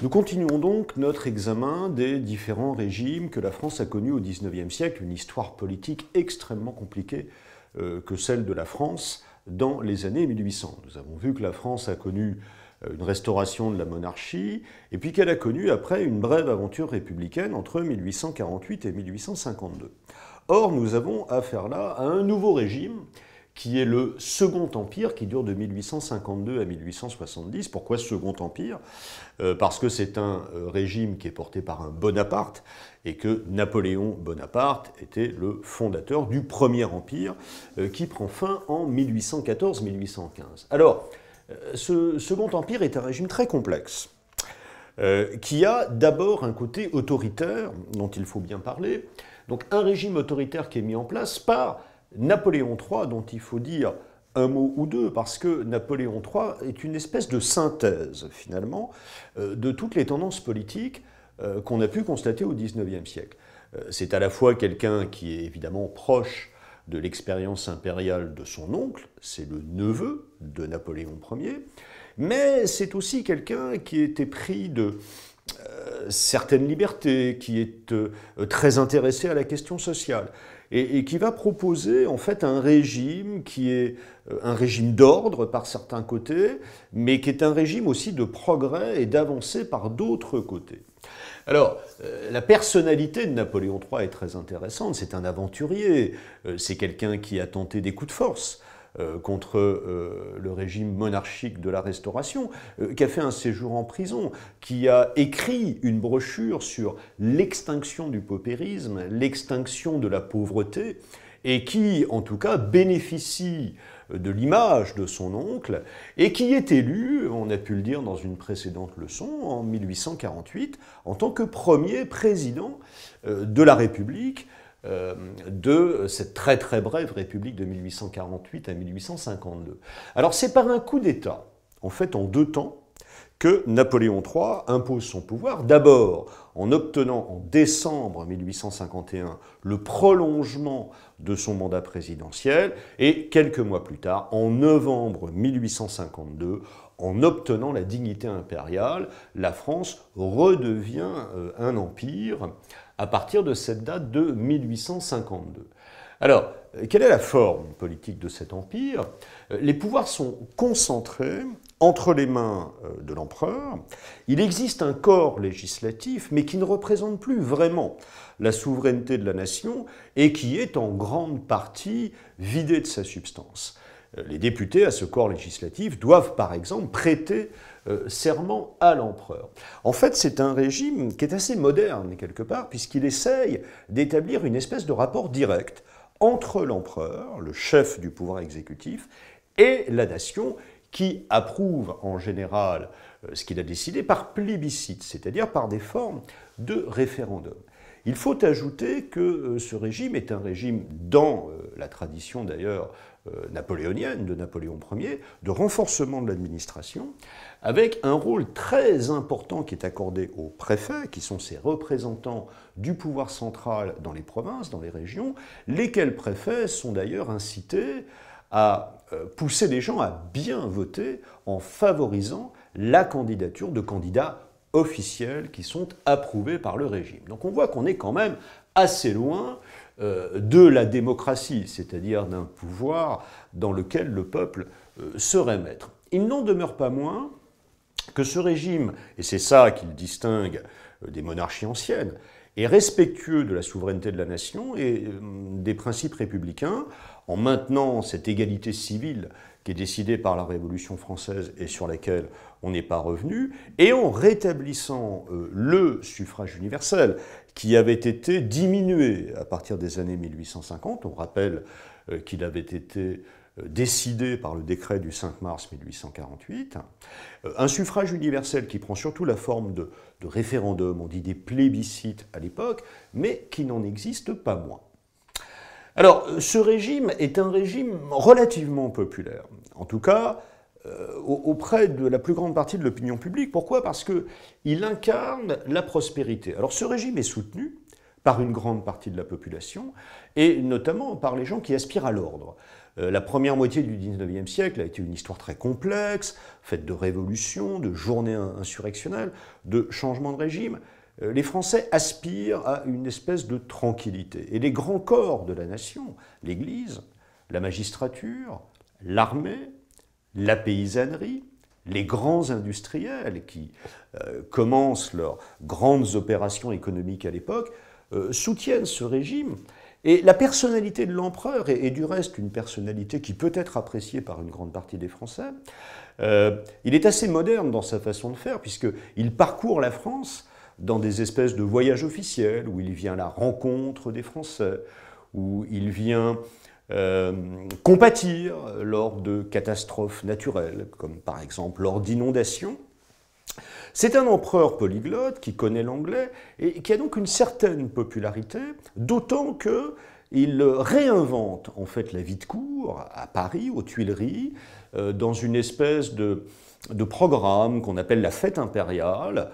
Nous continuons donc notre examen des différents régimes que la France a connus au XIXe siècle, une histoire politique extrêmement compliquée euh, que celle de la France dans les années 1800. Nous avons vu que la France a connu euh, une restauration de la monarchie, et puis qu'elle a connu après une brève aventure républicaine entre 1848 et 1852. Or, nous avons affaire là à un nouveau régime qui est le Second Empire qui dure de 1852 à 1870. Pourquoi Second Empire euh, Parce que c'est un euh, régime qui est porté par un Bonaparte et que Napoléon Bonaparte était le fondateur du Premier Empire euh, qui prend fin en 1814-1815. Alors, ce Second Empire est un régime très complexe. qui a d'abord un côté autoritaire dont il faut bien parler. Donc un régime autoritaire qui est mis en place par Napoléon III, dont il faut dire un mot ou deux, parce que Napoléon III est une espèce de synthèse, finalement, euh, de toutes les tendances politiques euh, qu'on a pu constater au XIXe siècle. Euh, c'est à la fois quelqu'un qui est évidemment proche de l'expérience impériale de son oncle, c'est le neveu de Napoléon Ier, mais c'est aussi quelqu'un qui était pris de, euh, certaine liberté, qui est euh, très intéressé à la question sociale. Et, qui va proposer en fait un régime qui est euh, un régime d'ordre par certains côtés, mais qui est un régime aussi de progrès et d'avancée par d'autres côtés. Alors, la personnalité de Napoléon III est très intéressante, c'est un aventurier, c'est quelqu'un qui a tenté des coups de force, euh, contre euh, le régime monarchique de la Restauration, euh, qui a fait un séjour en prison, qui a écrit une brochure sur l'extinction du paupérisme, l'extinction de la pauvreté, et qui, en tout cas, bénéficie de l'image de son oncle, et qui est élu, on a pu le dire dans une précédente leçon, en 1848, en tant que premier président de la République, euh, de cette très très brève République de 1848 à 1852. Alors c'est par un coup d'État, en fait en deux temps, que Napoléon III impose son pouvoir, d'abord en obtenant en décembre 1851 le prolongement de son mandat présidentiel, et quelques mois plus tard, en novembre 1852, en obtenant la dignité impériale, la France redevient euh, un empire à partir de cette date de 1852. Alors, quelle est la forme politique de cet empire Les pouvoirs sont concentrés entre les mains euh, de l'empereur. Il existe un corps législatif, mais qui ne représente plus vraiment la souveraineté de la nation et qui est en grande partie vidé de sa substance. Euh, les députés à ce corps législatif doivent par exemple prêter euh, serment à l'empereur. En fait, c'est un régime qui est assez moderne quelque part, puisqu'il essaye d'établir une espèce de rapport direct entre l'empereur, le chef du pouvoir exécutif, et la nation qui approuve en général euh, ce qu'il a décidé par plébiscite, c'est-à-dire par des formes de référendum. Il faut ajouter que euh, ce régime est un régime, dans la tradition d'ailleurs euh, napoléonienne de Napoléon Ier, de renforcement de l'administration, avec un rôle très important qui est accordé aux préfets, qui sont ces représentants du pouvoir central dans les provinces, dans les régions, lesquels préfets sont d'ailleurs incités à euh, pousser les gens à bien voter en favorisant la candidature de candidats officiels qui sont approuvés par le régime. Donc on voit qu'on est quand même assez loin euh, de la démocratie, c'est-à-dire d'un pouvoir dans lequel le peuple euh, serait maître. Il n'en demeure pas moins que ce régime, et c'est ça qu'il distingue euh, des monarchies anciennes, est respectueux de la souveraineté de la nation et des principes républicains, en maintenant cette égalité civile qui est décidée par la Révolution française et sur laquelle on n'est pas revenu, et en rétablissant le suffrage universel qui avait été diminué à partir des années 1850. On rappelle euh, qu'il avait été euh, décidé par le décret du 5 mars 1848, euh, un suffrage universel qui prend surtout la forme de, référendum, on dit des plébiscites à l'époque, mais qui n'en existe pas moins. Alors, ce régime est un régime relativement populaire. En tout cas, euh, auprès de la plus grande partie de l'opinion publique. Pourquoi Parce qu'il incarne la prospérité. Alors ce régime est soutenu par une grande partie de la population, et notamment par les gens qui aspirent à l'ordre. Euh, la première moitié du XIXe siècle a été une histoire très complexe, faite de révolutions, de journées insurrectionnelles, de changements de régime. Euh, les Français aspirent à une espèce de tranquillité. Et les grands corps de la nation, l'Église, la magistrature, l'armée, la paysannerie, les grands industriels qui euh, commencent leurs grandes opérations économiques à l'époque, euh, soutiennent ce régime. Et la personnalité de l'empereur, est du reste une personnalité qui peut être appréciée par une grande partie des Français, euh, il est assez moderne dans sa façon de faire, puisqu'il parcourt la France dans des espèces de voyages officiels, où il vient à la rencontre des Français, où il vient euh, compatir lors de catastrophes naturelles, comme par exemple lors d'inondations. C'est un empereur polyglotte qui connaît l'anglais et qui a donc une certaine popularité, d'autant que il réinvente en fait la vie de cour à Paris, aux Tuileries, euh, dans une espèce de programme qu'on appelle la fête impériale,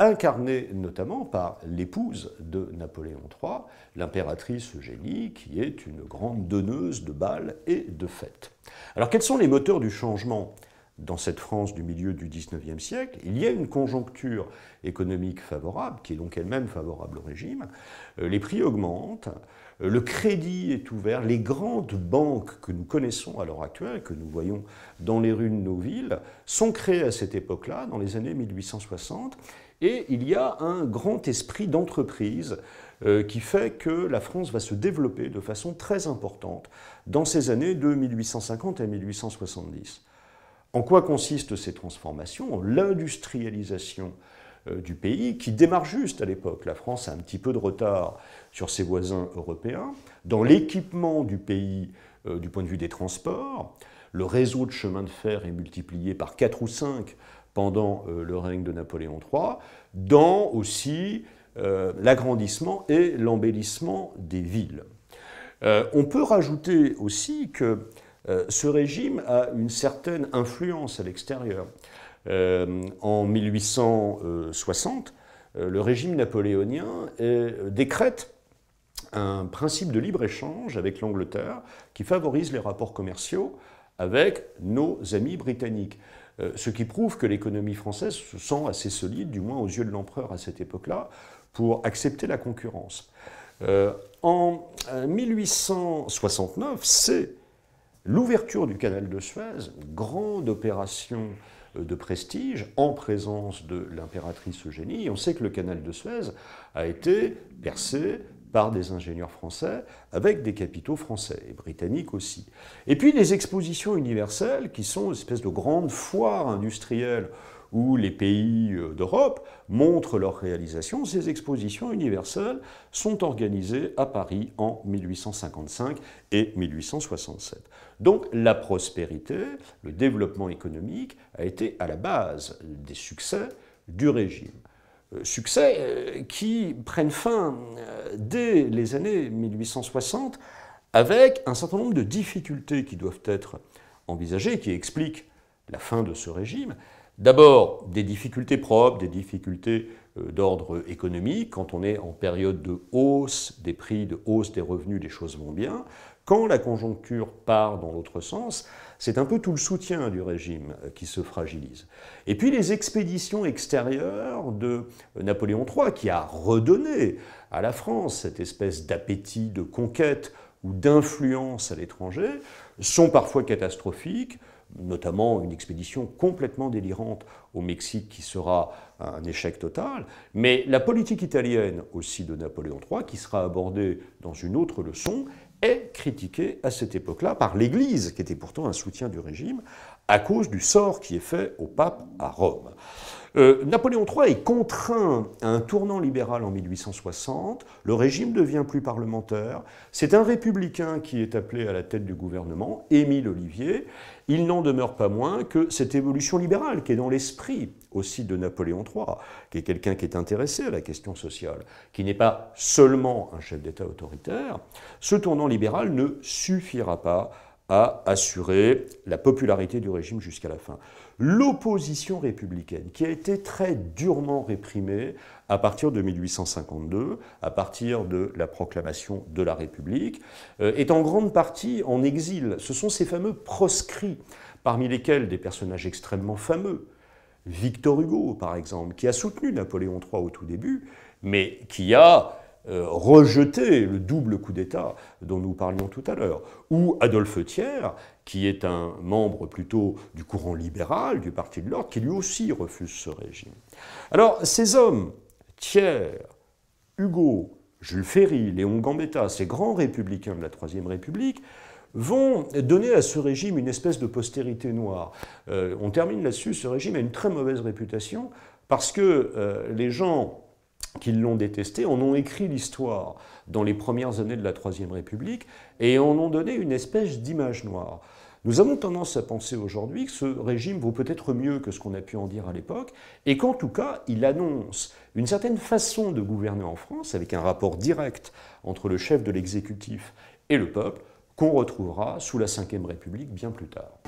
incarnée notamment par l'épouse de Napoléon III, l'impératrice Eugénie, qui est une grande donneuse de balles et de fêtes. Alors quels sont les moteurs du changement dans cette France du milieu du XIXe siècle, il y a une conjoncture économique favorable, qui est donc elle-même favorable au régime, euh, les prix augmentent, euh, le crédit est ouvert, les grandes banques que nous connaissons à l'heure actuelle, que nous voyons dans les rues de nos villes, sont créées à cette époque-là, dans les années 1860, et il y a un grand esprit d'entreprise euh, qui fait que la France va se développer de façon très importante dans ces années de 1850 à 1870. En quoi consistent ces transformations L'industrialisation euh, du pays, qui démarre juste à l'époque. La France a un petit peu de retard sur ses voisins européens, dans l'équipement du pays euh, du point de vue des transports. Le réseau de chemin de fer est multiplié par 4 ou 5 pendant euh, le règne de Napoléon III, dans aussi euh, l'agrandissement et l'embellissement des villes. Euh, on peut rajouter aussi que ce régime a une certaine influence à l'extérieur. en 1860, le régime napoléonien décrète un principe de libre-échange avec l'Angleterre qui favorise les rapports commerciaux avec nos amis britanniques. Euh, ce qui prouve que l'économie française se sent assez solide, du moins aux yeux de l'empereur à cette époque-là, pour accepter la concurrence. Euh, en 1869, euh, c'est l'ouverture du canal de Suez, grande opération de prestige en présence de l'impératrice Eugénie. on sait que le canal de Suez a été percé par des ingénieurs français, avec des capitaux français et britanniques aussi. Et puis les expositions universelles qui sont une espèce de grande foires industrielles où les pays euh, d'Europe montrent leurs réalisations. Ces expositions universelles sont organisées à Paris en 1855 et 1867. Donc la prospérité, le développement économique a été à la base des succès du régime. Euh, succès euh, qui prennent fin euh, dès les années 1860 avec un certain nombre de difficultés qui doivent être envisagées, qui expliquent la fin de ce régime. D'abord, des difficultés propres, des difficultés euh, d'ordre économique, quand on est en période de hausse des prix, de hausse des revenus, les choses vont bien. Quand la conjoncture part dans l'autre sens, c'est un peu tout le soutien du régime euh, qui se fragilise. Et puis les expéditions extérieures de euh, Napoléon III, qui a redonné à la France cette espèce d'appétit de conquête ou d'influence à l'étranger, sont parfois catastrophiques, notamment une expédition complètement délirante au Mexique qui sera un échec total, mais la politique italienne aussi de Napoléon III, qui sera abordée dans une autre leçon, est critiquée à cette époque-là par l'Église, qui était pourtant un soutien du régime, à cause du sort qui est fait au pape à Rome. Euh, Napoléon III est contraint à un tournant libéral en 1860, le régime devient plus parlementaire, c'est un républicain qui est appelé à la tête du gouvernement, Émile Olivier, il n'en demeure pas moins que cette évolution libérale qui est dans l'esprit aussi de Napoléon III, qui est quelqu'un qui est intéressé à la question sociale, qui n'est pas seulement un chef d'État autoritaire, ce tournant libéral ne suffira pas à assurer la popularité du régime jusqu'à la fin. L'opposition républicaine, qui a été très durement réprimée à partir de 1852, à partir de la proclamation de la République, euh, est en grande partie en exil. Ce sont ces fameux proscrits, parmi lesquels des personnages extrêmement fameux, Victor Hugo par exemple, qui a soutenu Napoléon III au tout début, mais qui a euh, rejeter le double coup d'État dont nous parlions tout à l'heure, ou Adolphe Thiers, qui est un membre plutôt du courant libéral du Parti de l'Ordre, qui lui aussi refuse ce régime. Alors ces hommes, Thiers, Hugo, Jules Ferry, Léon Gambetta, ces grands républicains de la Troisième République, vont donner à ce régime une espèce de postérité noire. Euh, on termine là-dessus, ce régime a une très mauvaise réputation parce que euh, les gens qui l'ont détesté, en ont écrit l'histoire dans les premières années de la Troisième République et en ont donné une espèce d'image noire. Nous avons tendance à penser aujourd'hui que ce régime vaut peut-être mieux que ce qu'on a pu en dire à l'époque, et qu'en tout cas, il annonce une certaine façon de gouverner en France, avec un rapport direct entre le chef de l'exécutif et le peuple, qu'on retrouvera sous la Ve République bien plus tard.